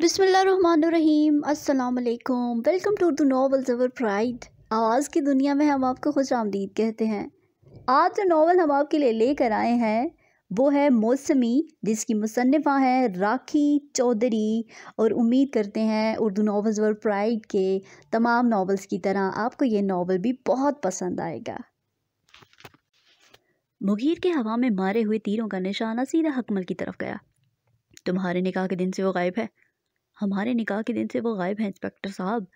बिसमीम अल्लाम welcome to the novel जवर प्राइड आवाज़ की दुनिया में हम आपको खुश आमदीद कहते हैं आज जो नावल हम आपके लिए लेकर आए हैं वो है मौसमी जिसकी मुसनफ़ा है राखी चौधरी और उम्मीद करते हैं उर्दू नावल्स वर प्राइड के तमाम नावल्स की तरह आपको ये नावल भी बहुत पसंद आएगा मुगीर के हवा में मारे हुए तीरों का निशाना सीधा हकमल की तरफ गया तुम्हारे निकाह के दिन से वो गायब है हमारे निकाह के दिन से वो गायब हैं इंस्पेक्टर साहब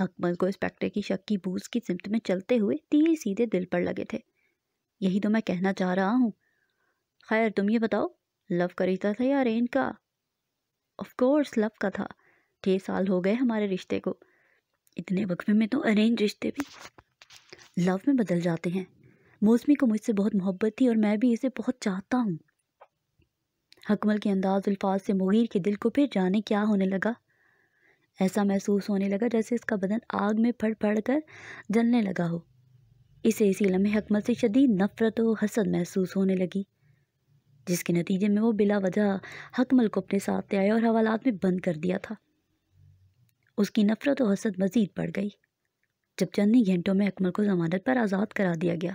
हकमल को इंस्पेक्टर की शक की बूझ की सिमत में चलते हुए तीर सीधे दिल पर लगे थे यही तो मैं कहना चाह रहा हूँ खैर तुम ये बताओ लव करीता था या रेन का ऑफकोर्स लव का था छः साल हो गए हमारे रिश्ते को इतने वक्फे में तो अरेंज रिश्ते भी लव में बदल जाते हैं मौसमी को मुझसे बहुत मोहब्बत थी और मैं भी इसे बहुत चाहता हूँ हकमल के अंदाज अल्फाज से मुगीर के दिल को फिर जाने क्या होने लगा ऐसा महसूस होने लगा जैसे इसका बदन आग में फड़ फड़ कर जलने लगा हो इसे इसी लम्हे हकमल से शदीद नफरत और हसद महसूस होने लगी जिसके नतीजे में वो बिला वजह हकमल को अपने साथ ले आया और हवालात में बंद कर दिया था उसकी नफरत और हसद मज़ीद बढ़ गई जब चंद ही घंटों में अकमल को जमानत पर आज़ाद करा दिया गया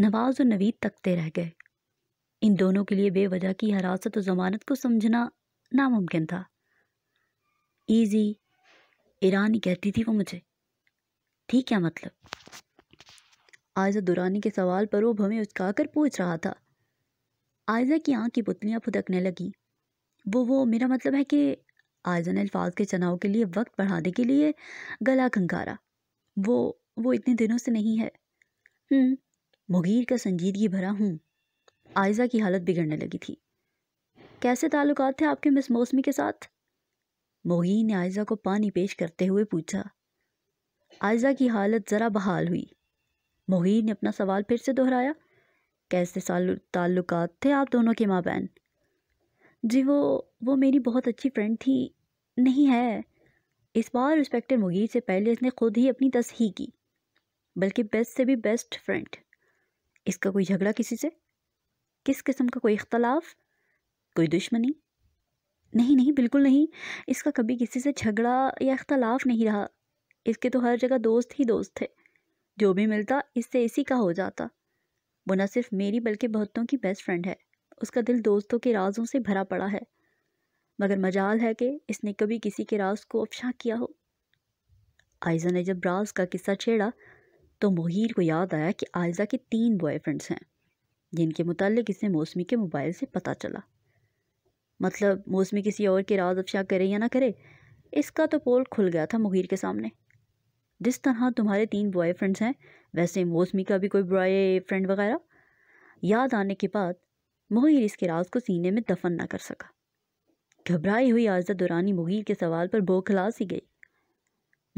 नवाज और नवीद तकते रह गए इन दोनों के लिए बेवजह की हिरासत और जमानत को समझना नामुमकिन था ईजी ईरानी कहती थी वो मुझे ठीक क्या मतलब आयजा दुरानी के सवाल पर वो भवें उचका कर पूछ रहा था आयजा की आँख की पुतलियाँ फुदकने लगी वो वो मेरा मतलब है कि आयजा ने अल्फाज के चनाव के लिए वक्त बढ़ाने के लिए गला खंकारा वो वो इतने दिनों से नहीं है हम्म, मुगीर का संजीदगी भरा हूँ आयज़ा की हालत बिगड़ने लगी थी कैसे ताल्लुक थे आपके मिस मौसमी के साथ मोगी ने आयज़ा को पानी पेश करते हुए पूछा आयज़ा की हालत ज़रा बहाल हुई मोहिर ने अपना सवाल फिर से दोहराया कैसे ताल्लुक थे आप दोनों के माँ बहन जी वो वो मेरी बहुत अच्छी फ्रेंड थी नहीं है इस बार इंस्पेक्टर मुगीर से पहले इसने खुद ही अपनी तस्ही की बल्कि बेस्ट से भी बेस्ट फ्रेंड इसका कोई झगड़ा किसी से किस किस्म का कोई इख्तलाफ कोई दुश्मनी नहीं नहीं बिल्कुल नहीं इसका कभी किसी से झगड़ा या इख्तलाफ नहीं रहा इसके तो हर जगह दोस्त ही दोस्त थे जो भी मिलता इससे इसी का हो जाता वो न सिर्फ मेरी बल्कि बहुतों की बेस्ट फ्रेंड है उसका दिल दोस्तों के राजों से भरा पड़ा है मगर मजाल है कि इसने कभी किसी के राज को अफशा किया हो आयजा ने जब राज का किस्सा छेड़ा तो मोहिर को याद आया कि आयजा के तीन बॉयफ्रेंड्स हैं जिनके मुतालिक इसे मौसमी के मोबाइल से पता चला मतलब मौसमी किसी और के राज अफशा करे या ना करे इसका तो पोल खुल गया था मुहिर के सामने जिस तरह तुम्हारे तीन बॉय फ्रेंड्स हैं वैसे मौसमी का भी कोई बॉय फ्रेंड वगैरह याद आने के बाद मुहिर इसके राज को सीने में दफन ना कर सका घबराई हुई आजा दुरानी मुहिर के सवाल पर बौखलास ही गई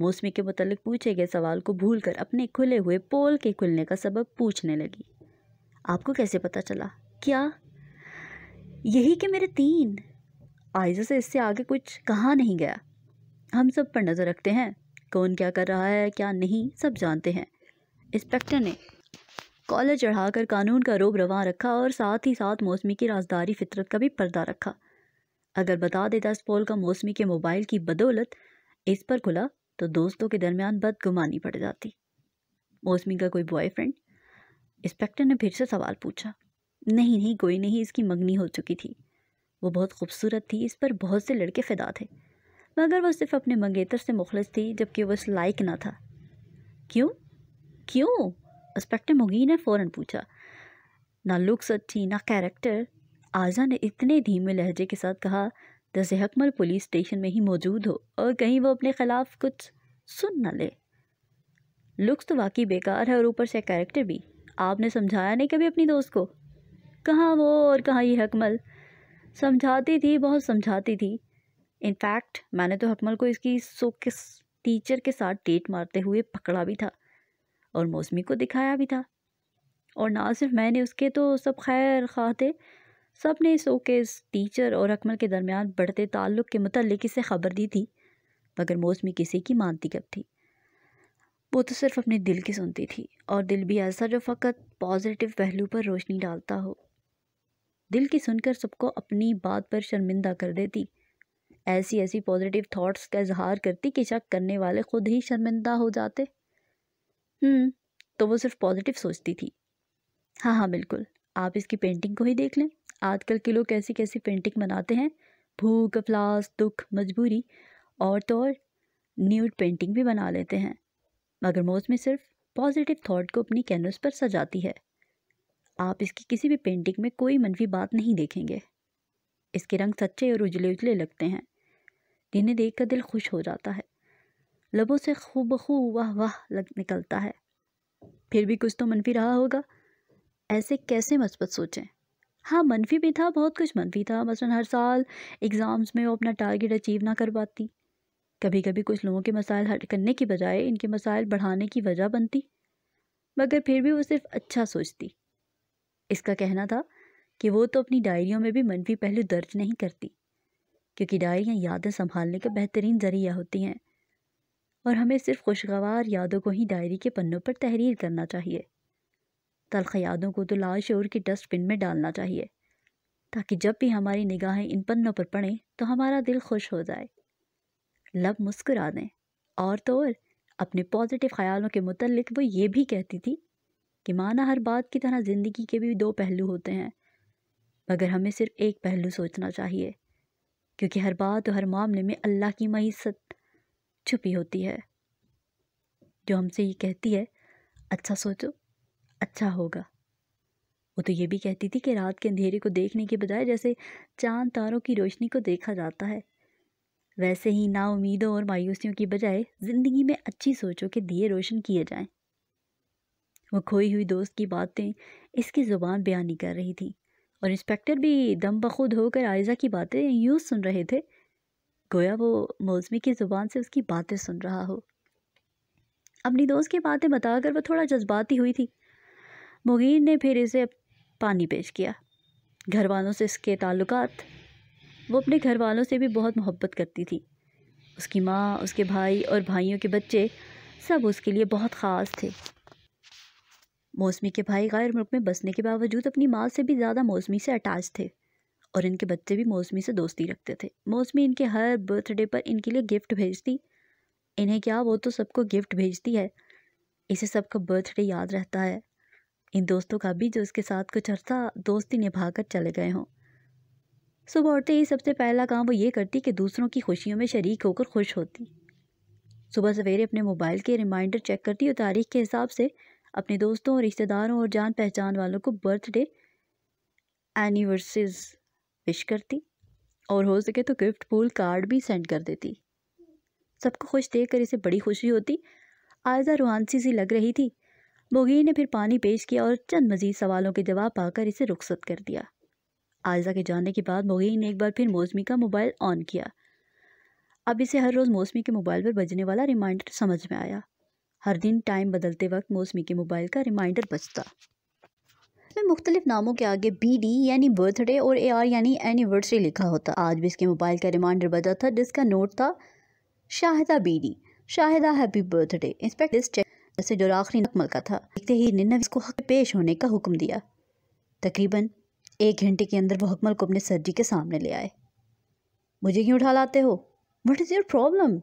मौसमी के मतलब पूछे गए सवाल को भूलकर अपने खुले हुए पोल के खुलने का सबब पूछने लगी आपको कैसे पता चला क्या यही कि मेरे तीन आयजा से इससे आगे कुछ कहा नहीं गया हम सब पर नज़र रखते हैं कौन क्या कर रहा है क्या नहीं सब जानते हैं इंस्पेक्टर ने कॉलर चढ़ाकर कानून का रोब रवा रखा और साथ ही साथ मौसमी की राजदारी फितरत का भी पर्दा रखा अगर बता देता इस पोल का मौसमी के मोबाइल की बदौलत इस पर खुला तो दोस्तों के दरमियान बदगुमानी पड़ जाती मौसमी का कोई बॉयफ्रेंड इंस्पेक्टर ने फिर से सवाल पूछा नहीं नहीं कोई नहीं इसकी मंगनी हो चुकी थी वो बहुत खूबसूरत थी इस पर बहुत से लड़के फ़िदा थे मगर वह सिर्फ अपने मंगेतर से मुखलस थी जबकि वह इस लायक ना था क्यों क्यों इंस्पेक्टर मुगी ने फ़ौर पूछा ना लुक्स अच्छी ना कैरेक्टर आजा ने इतने धीमे लहजे के साथ कहा जैसे हकमल पुलिस स्टेशन में ही मौजूद हो और कहीं वो अपने ख़िलाफ़ कुछ सुन न ले लुक्स तो वाकई बेकार है और ऊपर से कैरेक्टर भी आपने समझाया नहीं कभी अपनी दोस्त को कहाँ वो और कहाँ ये हकमल समझाती थी बहुत समझाती थी इनफैक्ट मैंने तो हकमल को इसकी सो किस टीचर के साथ डेट मारते हुए पकड़ा भी था और मौसमी को दिखाया भी था और ना सिर्फ मैंने उसके तो सब खैर खा थे सब ने के टीचर और अकमल के दरमियान बढ़ते ताल्लुक़ के मतलब इसे ख़बर दी थी मगर मौसमी किसी की मानती कब थी वो तो सिर्फ अपने दिल की सुनती थी और दिल भी ऐसा जो फ़कत पॉजिटिव पहलू पर रोशनी डालता हो दिल की सुनकर सबको अपनी बात पर शर्मिंदा कर देती ऐसी ऐसी पॉजिटिव थॉट्स का इजहार करती कि शक करने वाले खुद ही शर्मिंदा हो जाते हम्म, तो वो सिर्फ पॉजिटिव सोचती थी हाँ हाँ बिल्कुल आप इसकी पेंटिंग को ही देख लें आजकल के लोग कैसी कैसी पेंटिंग बनाते हैं भूख अफलास दुख मजबूरी और तो और न्यूड पेंटिंग भी बना लेते हैं मौज में सिर्फ पॉजिटिव थॉट को अपनी कैनवस पर सजाती है आप इसकी किसी भी पेंटिंग में कोई मनफी बात नहीं देखेंगे इसके रंग सच्चे और उजले उजले लगते हैं जिन्हें देख कर दिल खुश हो जाता है लबों से खूब खूब वाह वाह लग निकलता है फिर भी कुछ तो मनफी रहा होगा ऐसे कैसे मस्बत सोचें हाँ मनफी भी था बहुत कुछ मनफी था मसलन हर साल एग्ज़ाम्स में वो अपना टारगेट अचीव ना कर पाती कभी कभी कुछ लोगों के मसाइल हल करने की बजाय इनके मसाइल बढ़ाने की वजह बनती मगर फिर भी वो सिर्फ अच्छा सोचती इसका कहना था कि वो तो अपनी डायरियों में भी मनफी पहलू दर्ज नहीं करती क्योंकि डायरियाँ यादें संभालने का बेहतरीन ज़रिया होती हैं और हमें सिर्फ खुशगवार यादों को ही डायरी के पन्नों पर तहरीर करना चाहिए तलख यादों को तो शोर के डस्टबिन में डालना चाहिए ताकि जब भी हमारी निगाहें इन पन्नों पर पड़ें तो हमारा दिल खुश हो जाए लब मुस्कुरा दें और तो और अपने पॉजिटिव ख्यालों के मतलब वो ये भी कहती थी कि माना हर बात की तरह ज़िंदगी के भी दो पहलू होते हैं मगर हमें सिर्फ एक पहलू सोचना चाहिए क्योंकि हर बात और हर मामले में अल्लाह की मीसत छुपी होती है जो हमसे ये कहती है अच्छा सोचो अच्छा होगा वो तो ये भी कहती थी कि रात के अंधेरे को देखने के बजाय जैसे चांद तारों की रोशनी को देखा जाता है वैसे ही ना उम्मीदों और मायूसियों की बजाय ज़िंदगी में अच्छी सोचों के दिए रोशन किए जाएं। वो खोई हुई दोस्त की बातें इसकी ज़ुबान बयान नहीं कर रही थी और इंस्पेक्टर भी दम बखुद होकर आयजा की बातें यूँ सुन रहे थे गोया वो मौजमी की ज़ुबान से उसकी बातें सुन रहा हो अपनी दोस्त की बातें बताकर वह थोड़ा जज्बाती हुई थी मुगीन ने फिर इसे पानी पेश किया घर वालों से इसके ताल्लुकात वो अपने घर वालों से भी बहुत मोहब्बत करती थी उसकी माँ उसके भाई और भाइयों के बच्चे सब उसके लिए बहुत ख़ास थे मौसमी के भाई गैर मुल्क में बसने के बावजूद अपनी माँ से भी ज़्यादा मौसमी से अटैच थे और इनके बच्चे भी मौसमी से दोस्ती रखते थे मौसमी इनके हर बर्थडे पर इनके लिए गिफ्ट भेजती इन्हें क्या वो तो सबको गिफ्ट भेजती है इसे सबका बर्थडे याद रहता है इन दोस्तों का भी जो उसके साथ कुछ अर्सा दोस्ती निभा कर चले गए हों सुबह उठते ही सबसे पहला काम वो ये करती कि दूसरों की खुशियों में शरीक होकर खुश होती सुबह सवेरे अपने मोबाइल के रिमाइंडर चेक करती और तारीख के हिसाब से अपने दोस्तों और रिश्तेदारों और जान पहचान वालों को बर्थडे एनिवर्सरीज विश करती और हो सके तो गिफ्ट पूल कार्ड भी सेंड कर देती सबको खुश देख कर इसे बड़ी खुशी होती आयजा रोहानसी सी लग रही थी बोगी ने फिर पानी पेश किया और चंद मज़ीद सवालों के जवाब पाकर इसे रुखसत कर दिया आयजा के जाने के बाद मोगीन ने एक बार फिर मौसमी का मोबाइल ऑन किया अब इसे हर रोज़ मौसमी के मोबाइल पर बजने वाला रिमाइंडर समझ में आया हर दिन टाइम बदलते वक्त मौसमी के मोबाइल का रिमाइंडर बजता मैं मुख्तलिफ नामों के आगे बी डी यानी बर्थडे और ए आर यानी एनिवर्सरी लिखा होता आज भी इसके मोबाइल का रिमाइंडर बजा था जिसका नोट था Shahida B D Shahida happy birthday inspector इस चेक जैसे जो आखिरी नकमल का था देखते ही निन्ना इसको हक पेश होने का हुक्म दिया तकरीबन एक घंटे के अंदर वो हकमल को अपने सर्जी के सामने ले आए मुझे क्यों उठा लाते हो वट इज़ योर प्रॉब्लम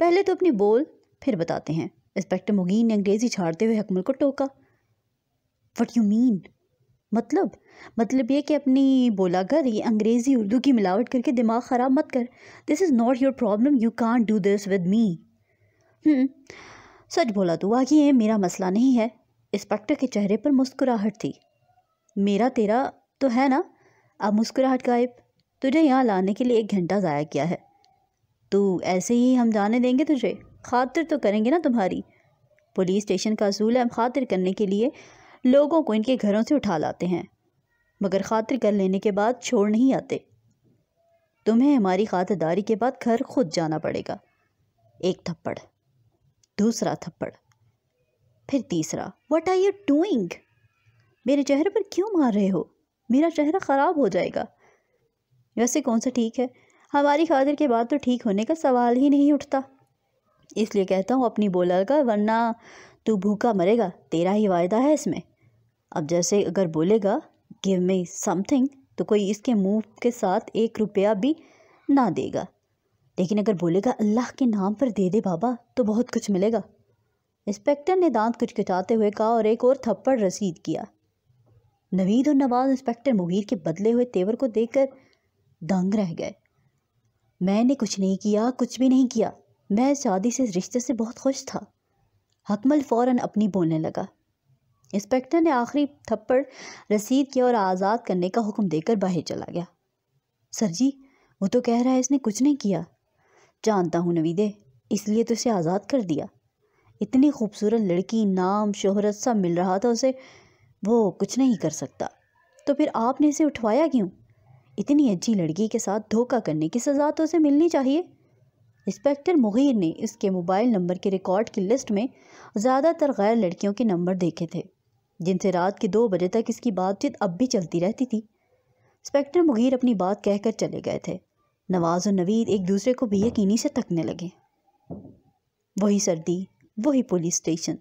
पहले तो अपनी बोल फिर बताते हैं इंस्पेक्टर मुगीन ने अंग्रेज़ी छाड़ते हुए हकमल को टोका वट यू मीन मतलब मतलब ये कि अपनी बोलागर ये अंग्रेज़ी उर्दू की मिलावट करके दिमाग ख़राब मत कर this is not your problem you can do this with me सच बोला तो आगे ये मेरा मसला नहीं है इंस्पेक्टर के चेहरे पर मुस्कुराहट थी मेरा तेरा तो है ना अब मुस्कुराहट गायब तुझे यहाँ लाने के लिए एक घंटा ज़ाया किया है तू ऐसे ही हम जाने देंगे तुझे खातिर तो करेंगे ना तुम्हारी पुलिस स्टेशन का असूल है खातिर करने के लिए लोगों को इनके घरों से उठा लाते हैं मगर खातिर कर लेने के बाद छोड़ नहीं आते तुम्हें हमारी खातिरदारी के बाद घर खुद जाना पड़ेगा एक थप्पड़ दूसरा थप्पड़ फिर तीसरा वट आर यू डूइंग मेरे चेहरे पर क्यों मार रहे हो मेरा चेहरा ख़राब हो जाएगा वैसे कौन सा ठीक है हमारी खातिर के बाद तो ठीक होने का सवाल ही नहीं उठता इसलिए कहता हूँ अपनी बोला का वरना तू भूखा मरेगा तेरा ही वायदा है इसमें अब जैसे अगर बोलेगा गिव मी समथिंग तो कोई इसके मुंह के साथ एक रुपया भी ना देगा लेकिन अगर बोलेगा अल्लाह के नाम पर दे दे बाबा तो बहुत कुछ मिलेगा इंस्पेक्टर ने दांत कुचकुचाते हुए कहा और एक और थप्पड़ रसीद किया नवीद और नवाज इंस्पेक्टर मुगीर के बदले हुए तेवर को देखकर दंग रह गए मैंने कुछ नहीं किया कुछ भी नहीं किया मैं शादी से रिश्ते से बहुत खुश था हकमल फ़ौरन अपनी बोलने लगा इंस्पेक्टर ने आखिरी थप्पड़ रसीद किया और आज़ाद करने का हुक्म देकर बाहर चला गया सर जी वो तो कह रहा है इसने कुछ नहीं किया जानता हूँ नवीदे इसलिए तो इसे आज़ाद कर दिया इतनी खूबसूरत लड़की नाम शोहरत सब मिल रहा था उसे वो कुछ नहीं कर सकता तो फिर आपने इसे उठवाया क्यों इतनी अच्छी लड़की के साथ धोखा करने की सज़ा तो उसे मिलनी चाहिए इंस्पेक्टर मुगीर ने इसके मोबाइल नंबर के रिकॉर्ड की लिस्ट में ज़्यादातर गैर लड़कियों के नंबर देखे थे जिनसे रात के दो बजे तक इसकी बातचीत अब भी चलती रहती थी इंस्पेक्टर मुगीर अपनी बात कहकर चले गए थे नवाज़ और नवीद एक दूसरे को बेयकीनी से तकने लगे वही सर्दी वही पुलिस स्टेशन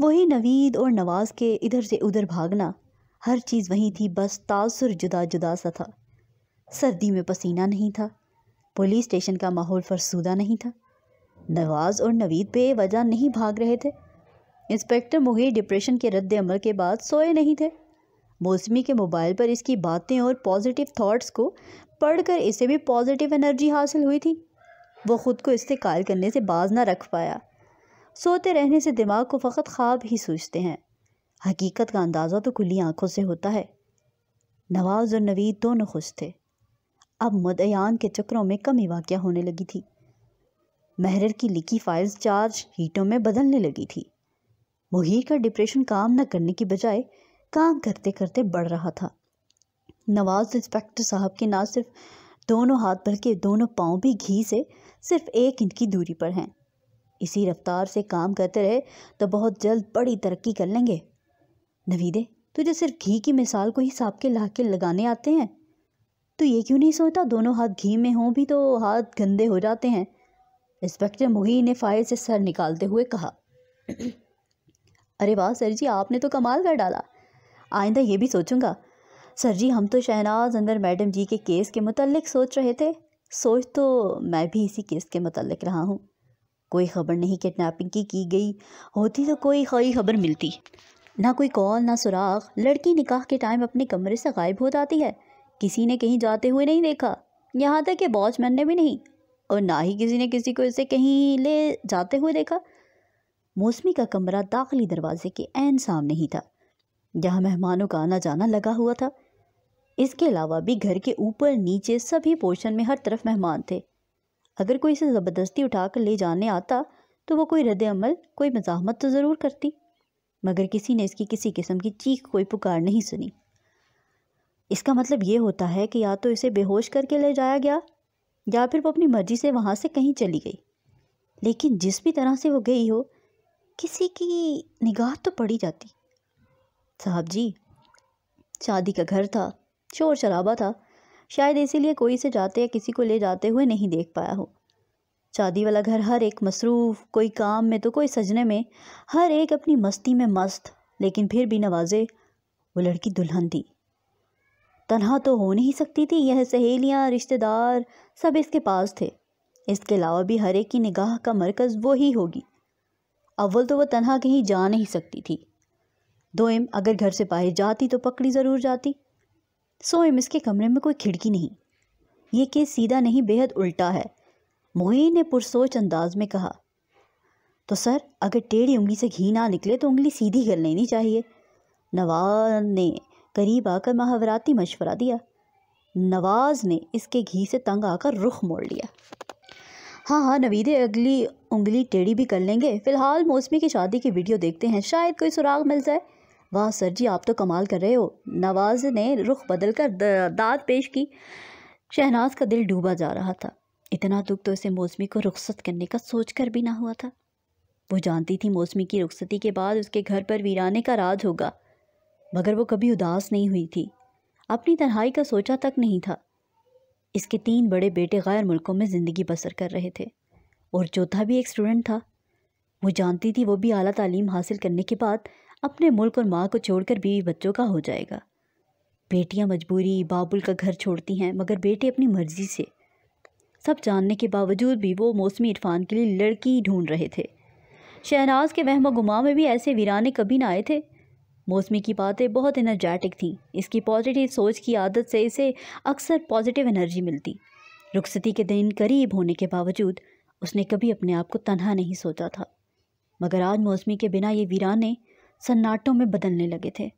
वही नवीद और नवाज़ के इधर से उधर भागना हर चीज़ वहीं थी बस तासुर जुदा जुदा सा था सर्दी में पसीना नहीं था पुलिस स्टेशन का माहौल फरसूदा नहीं था नवाज़ और नवीद पे वजह नहीं भाग रहे थे इंस्पेक्टर मुहिर डिप्रेशन के रद्द अमल के बाद सोए नहीं थे मौसमी के मोबाइल पर इसकी बातें और पॉजिटिव थाट्स को पढ़कर इसे भी पॉजिटिव एनर्जी हासिल हुई थी वो ख़ुद को इससे कायल करने से बाज ना रख पाया सोते रहने से दिमाग को फ़कत ख्वाब ही सूझते हैं हकीकत का अंदाज़ा तो खुली आंखों से होता है नवाज और नवीद दोनों खुश थे अब मदयान के चक्रों में कमी वाक़ होने लगी थी महरर की लिखी फाइल्स चार्ज हीटों में बदलने लगी थी मुहिर का डिप्रेशन काम न करने की बजाय काम करते करते बढ़ रहा था नवाज इंस्पेक्टर साहब के ना सिर्फ दोनों हाथ बल्कि दोनों पाँव भी घी से सिर्फ एक इंच की दूरी पर हैं इसी रफ्तार से काम करते रहे तो बहुत जल्द बड़ी तरक्की कर लेंगे नवीदे तुझे सिर्फ घी की मिसाल को ही सांप के लाके लगाने आते हैं तो ये क्यों नहीं सोचता दोनों हाथ घी में हों भी तो हाथ गंदे हो जाते हैं इंस्पेक्टर मुही ने फाइल से सर निकालते हुए कहा अरे वाह सर जी आपने तो कमाल कर डाला आइंदा ये भी सोचूंगा सर जी हम तो शहनाज अंदर मैडम जी के केस के मतलब सोच रहे थे सोच तो मैं भी इसी केस के मतलब रहा हूँ कोई ख़बर नहीं किडनैपिंग की की गई होती तो कोई खरी खबर मिलती ना कोई कॉल ना सुराग लड़की निकाह के टाइम अपने कमरे से गायब हो जाती है किसी ने कहीं जाते हुए नहीं देखा यहाँ तक कि वॉचमैन ने भी नहीं और ना ही किसी ने किसी को इसे कहीं ले जाते हुए देखा मौसमी का कमरा दाखिली दरवाजे के एन सामने ही था जहाँ मेहमानों का आना जाना लगा हुआ था इसके अलावा भी घर के ऊपर नीचे सभी पोर्शन में हर तरफ मेहमान थे अगर कोई इसे ज़बरदस्ती उठा कर ले जाने आता तो वो कोई रद्द अमल कोई मजामत तो ज़रूर करती मगर किसी ने इसकी किसी किस्म की चीख कोई पुकार नहीं सुनी इसका मतलब ये होता है कि या तो इसे बेहोश करके ले जाया गया या फिर वो अपनी मर्जी से वहाँ से कहीं चली गई लेकिन जिस भी तरह से वो गई हो किसी की निगाह तो पड़ी जाती साहब जी शादी का घर था शोर शराबा था शायद इसीलिए कोई से जाते या किसी को ले जाते हुए नहीं देख पाया हो शादी वाला घर हर एक मसरूफ़ कोई काम में तो कोई सजने में हर एक अपनी मस्ती में मस्त लेकिन फिर भी नवाजे वो लड़की दुल्हन थी तनहा तो हो नहीं सकती थी यह सहेलियां रिश्तेदार सब इसके पास थे इसके अलावा भी हर एक की निगाह का मरकज़ वो ही होगी अव्वल तो वह तनहा कहीं जा नहीं सकती थी दो अगर घर से बाहर जाती तो पकड़ी ज़रूर जाती सो एम्स के कमरे में कोई खिड़की नहीं ये केस सीधा नहीं बेहद उल्टा है मोहिनी ने पुरसोच अंदाज में कहा तो सर अगर टेढ़ी उंगली से घी ना निकले तो उंगली सीधी कर लेनी चाहिए नवाज ने करीब आकर महावराती मशवरा दिया नवाज़ ने इसके घी से तंग आकर रुख मोड़ लिया हाँ हाँ नवीदे अगली उंगली टेढ़ी भी कर लेंगे फ़िलहाल मौसमी की शादी की वीडियो देखते हैं शायद कोई सुराग मिल जाए वाह सर जी आप तो कमाल कर रहे हो नवाज ने रुख बदल कर दाद पेश की शहनाज का दिल डूबा जा रहा था इतना दुख तो इसे मौसमी को रुखसत करने का सोच कर भी ना हुआ था वो जानती थी मौसमी की रुखसती के बाद उसके घर पर वीराने का राज होगा मगर वो कभी उदास नहीं हुई थी अपनी तन्हाई का सोचा तक नहीं था इसके तीन बड़े बेटे गैर मुल्कों में ज़िंदगी बसर कर रहे थे और चौथा भी एक स्टूडेंट था वो जानती थी वो भी अली तालीम हासिल करने के बाद अपने मुल्क और माँ को छोड़कर बीवी बच्चों का हो जाएगा बेटियाँ मजबूरी बाबुल का घर छोड़ती हैं मगर बेटे अपनी मर्ज़ी से सब जानने के बावजूद भी वो मौसमी इरफान के लिए लड़की ढूंढ रहे थे शहनाज के वहम गुमा में भी ऐसे वीराने कभी ना आए थे मौसमी की बातें बहुत एनर्जेटिक थीं इसकी पॉजिटिव सोच की आदत से इसे अक्सर पॉजिटिव एनर्जी मिलती रुखसती के दिन करीब होने के बावजूद उसने कभी अपने आप को तनहा नहीं सोचा था मगर आज मौसमी के बिना ये वीराने सन्नाटों में बदलने लगे थे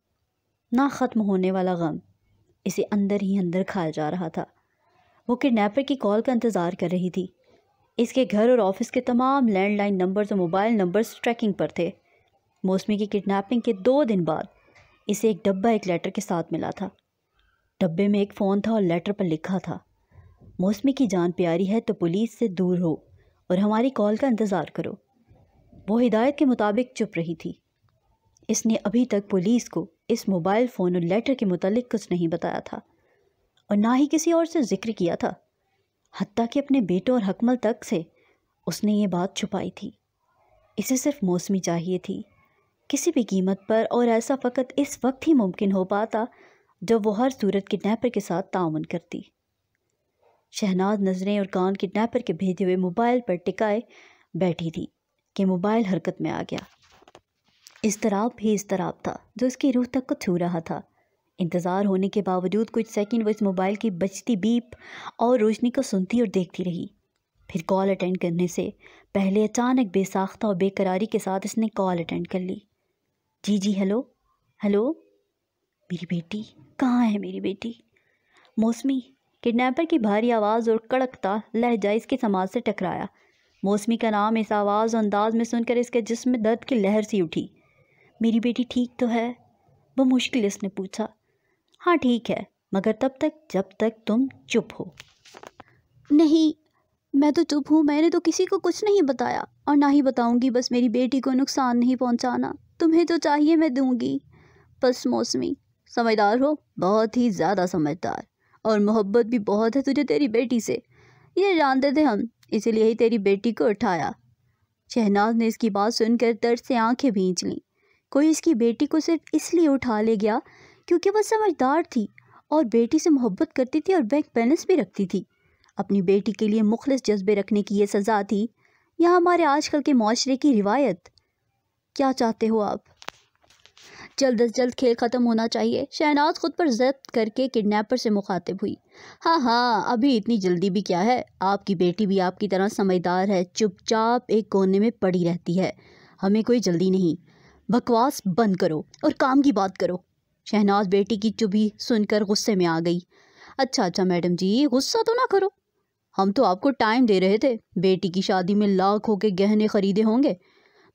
ना ख़त्म होने वाला गम इसे अंदर ही अंदर खाया जा रहा था वो किडनेपर की कॉल का इंतज़ार कर रही थी इसके घर और ऑफिस के तमाम लैंडलाइन नंबर्स और मोबाइल नंबर्स ट्रैकिंग पर थे मौसमी की किडनैपिंग के दो दिन बाद इसे एक डब्बा एक लेटर के साथ मिला था डब्बे में एक फ़ोन था और लेटर पर लिखा था मौसमी की जान प्यारी है तो पुलिस से दूर हो और हमारी कॉल का इंतज़ार करो वो हिदायत के मुताबिक चुप रही थी इसने अभी तक पुलिस को इस मोबाइल फ़ोन और लेटर के मुतलिक कुछ नहीं बताया था और ना ही किसी और से जिक्र किया था हती कि अपने बेटों और हकमल तक से उसने ये बात छुपाई थी इसे सिर्फ मौसमी चाहिए थी किसी भी कीमत पर और ऐसा फ़कत इस वक्त ही मुमकिन हो पाता जब वो हर सूरत किडनैपर के साथ तावन करती शहनाज नज़रें और कान किडनैपर के भेजे हुए मोबाइल पर टिकाए बैठी थी कि मोबाइल हरकत में आ गया इसतराब भी इसतराब था जो उसकी रूह तक को छू रहा था इंतज़ार होने के बावजूद कुछ सेकंड वो इस मोबाइल की बचती बीप और रोशनी को सुनती और देखती रही फिर कॉल अटेंड करने से पहले अचानक बेसाख्ता और बेकरारी के साथ इसने कॉल अटेंड कर ली जी जी हेलो हेलो मेरी बेटी कहाँ है मेरी बेटी मौसमी किडनैपर की भारी आवाज़ और कड़कता लहजा इसके समाज से टकराया मौसमी का नाम इस आवाज़ और अंदाज में सुनकर इसके जिसम दर्द की लहर सी उठी मेरी बेटी ठीक तो है वो मुश्किल उसने पूछा हाँ ठीक है मगर तब तक जब तक तुम चुप हो नहीं मैं तो चुप हूँ मैंने तो किसी को कुछ नहीं बताया और ना ही बताऊँगी बस मेरी बेटी को नुकसान नहीं पहुँचाना तुम्हें जो चाहिए मैं दूँगी बस मौसमी समझदार हो बहुत ही ज़्यादा समझदार और मोहब्बत भी बहुत है तुझे तेरी बेटी से ये जानते थे हम इसीलिए ही तेरी बेटी को उठाया शहनाज ने इसकी बात सुनकर तर से आंखें भींच लीं कोई इसकी बेटी को सिर्फ इसलिए उठा ले गया क्योंकि वह समझदार थी और बेटी से मोहब्बत करती थी और बैंक बैलेंस भी रखती थी अपनी बेटी के लिए मुखलस जज्बे रखने की यह सज़ा थी यह हमारे आजकल के माशरे की रिवायत क्या चाहते हो आप जल्द अज जल्द खेल ख़त्म होना चाहिए शहनाज खुद पर जब्त करके किडनैपर से मुखातिब हुई हाँ हाँ अभी इतनी जल्दी भी क्या है आपकी बेटी भी आपकी तरह समझदार है चुपचाप एक कोने में पड़ी रहती है हमें कोई जल्दी नहीं बकवास बंद करो और काम की बात करो शहनाज बेटी की चुभी सुनकर गुस्से में आ गई अच्छा अच्छा मैडम जी गुस्सा तो ना करो हम तो आपको टाइम दे रहे थे बेटी की शादी में लाखों के गहने खरीदे होंगे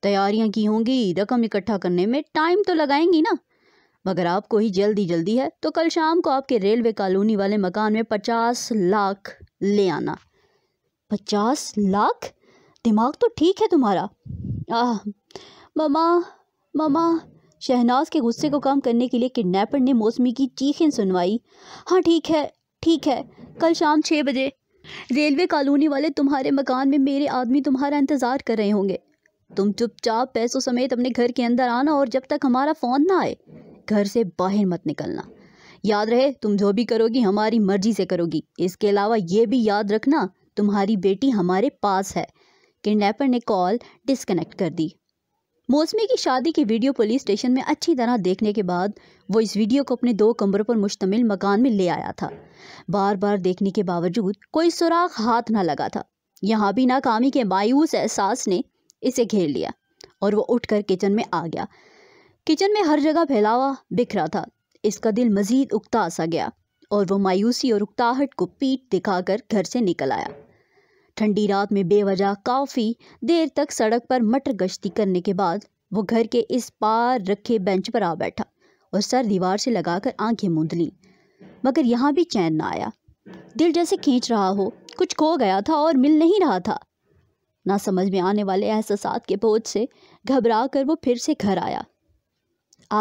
तैयारियां की होंगी रकम इकट्ठा करने में टाइम तो लगाएंगी ना मगर आपको ही जल्दी जल्दी है तो कल शाम को आपके रेलवे कॉलोनी वाले मकान में पचास लाख ले आना पचास लाख दिमाग तो ठीक है तुम्हारा आह ममा ममा शहनाज के गुस्से को कम करने के लिए किडनैपर ने मौसमी की चीखें सुनवाई हाँ ठीक है ठीक है कल शाम छः बजे रेलवे कॉलोनी वाले तुम्हारे मकान में मेरे आदमी तुम्हारा इंतज़ार कर रहे होंगे तुम चुपचाप पैसों समेत अपने घर के अंदर आना और जब तक हमारा फ़ोन ना आए घर से बाहर मत निकलना याद रहे तुम जो भी करोगी हमारी मर्जी से करोगी इसके अलावा ये भी याद रखना तुम्हारी बेटी हमारे पास है किडनैपर ने कॉल डिसकनेक्ट कर दी मौसमी की शादी की वीडियो पुलिस स्टेशन में अच्छी तरह देखने के बाद वो इस वीडियो को अपने दो कमरों पर मुश्तमिल मकान में ले आया था बार बार देखने के बावजूद कोई सुराख हाथ ना लगा था यहाँ भी नाकामी के मायूस एहसास ने इसे घेर लिया और वो उठकर किचन में आ गया किचन में हर जगह फैलावा बिखरा था इसका दिल मजीद उकता सा गया और वो मायूसी और उकताहट को पीठ दिखाकर घर से निकल आया ठंडी रात में बेवजह काफ़ी देर तक सड़क पर मटर गश्ती करने के बाद वो घर के इस पार रखे बेंच पर आ बैठा और सर दीवार से लगाकर आंखें मूंद लीं मगर यहाँ भी चैन ना आया दिल जैसे खींच रहा हो कुछ खो गया था और मिल नहीं रहा था ना समझ में आने वाले एहसास के बोझ से घबरा कर वो फिर से घर आया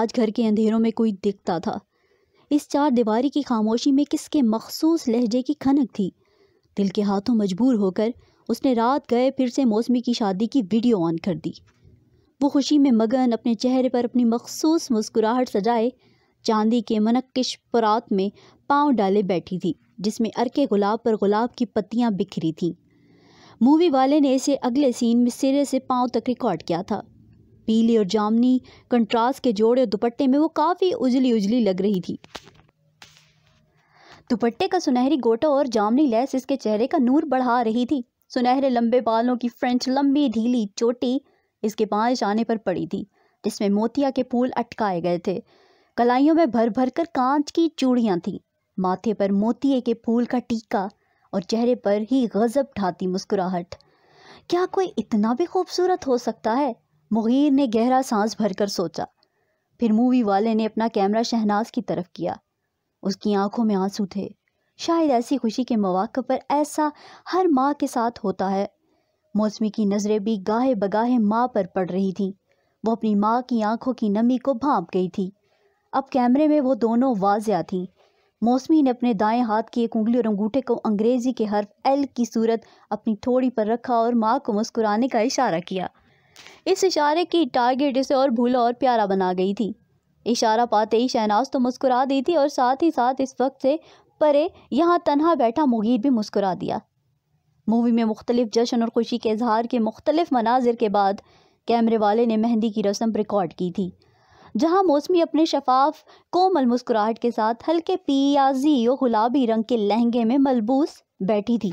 आज घर के अंधेरों में कोई दिखता था इस चार दीवारी की खामोशी में किसके मखसूस लहजे की खनक थी दिल के हाथों मजबूर होकर उसने रात गए फिर से मौसमी की शादी की वीडियो ऑन कर दी वो खुशी में मगन अपने चेहरे पर अपनी मखसूस मुस्कुराहट सजाए चांदी के मनकश परात में पाँव डाले बैठी थी जिसमें अरके गुलाब पर गुलाब की पत्तियां बिखरी थीं मूवी वाले ने इसे अगले सीन में सिरे से पाँव तक रिकॉर्ड किया था पीले और जामनी कंट्रास्ट के जोड़े और दुपट्टे में वो काफ़ी उजली उजली लग रही थी दुपट्टे का सुनहरी गोटा और जामनी लैस इसके चेहरे का नूर बढ़ा रही थी सुनहरे लंबे बालों की फ्रेंच लंबी ढीली चोटी इसके पाँच जाने पर पड़ी थी जिसमें मोतिया के फूल अटकाए गए थे कलाइयों में भर भर कर कांच की चूड़ियाँ थीं माथे पर मोतिये के फूल का टीका और चेहरे पर ही गजब ढाती मुस्कुराहट क्या कोई इतना भी खूबसूरत हो सकता है मुगीर ने गहरा सांस भरकर सोचा फिर मूवी वाले ने अपना कैमरा शहनाज की तरफ किया उसकी आंखों में आंसू थे शायद ऐसी खुशी के मौाक़ पर ऐसा हर माँ के साथ होता है मौसमी की नज़रें भी गाहे बगाहे माँ पर पड़ रही थीं वो अपनी माँ की आंखों की नमी को भांप गई थी अब कैमरे में वो दोनों वाजिया थीं मौसमी ने अपने दाएं हाथ की एक उंगली और अंगूठे को अंग्रेज़ी के हर्फ एल की सूरत अपनी थोड़ी पर रखा और माँ को मुस्कुराने का इशारा किया इस इशारे की टारगेट इसे और भूला और प्यारा बना गई थी इशारा पाते ही शहनाज तो मुस्कुरा दी थी और साथ ही साथ इस वक्त से परे यहाँ तनहा बैठा मुगीर भी मुस्कुरा दिया मूवी में मुख्तलिफ जश्न और खुशी के इजहार के मुख्तलिफ मनाजिर के बाद कैमरे वाले ने मेहंदी की रस्म रिकॉर्ड की थी जहाँ मौसमी अपने शफाफ कोमल मुस्कुराहट के साथ हल्के पियाजी और गुलाबी रंग के लहंगे में मलबूस बैठी थी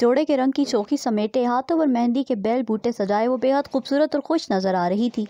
जोड़े के रंग की चौकी समेटे हाथों पर मेहंदी के बैल बूटे सजाए वो बेहद खूबसूरत और खुश नज़र आ रही थी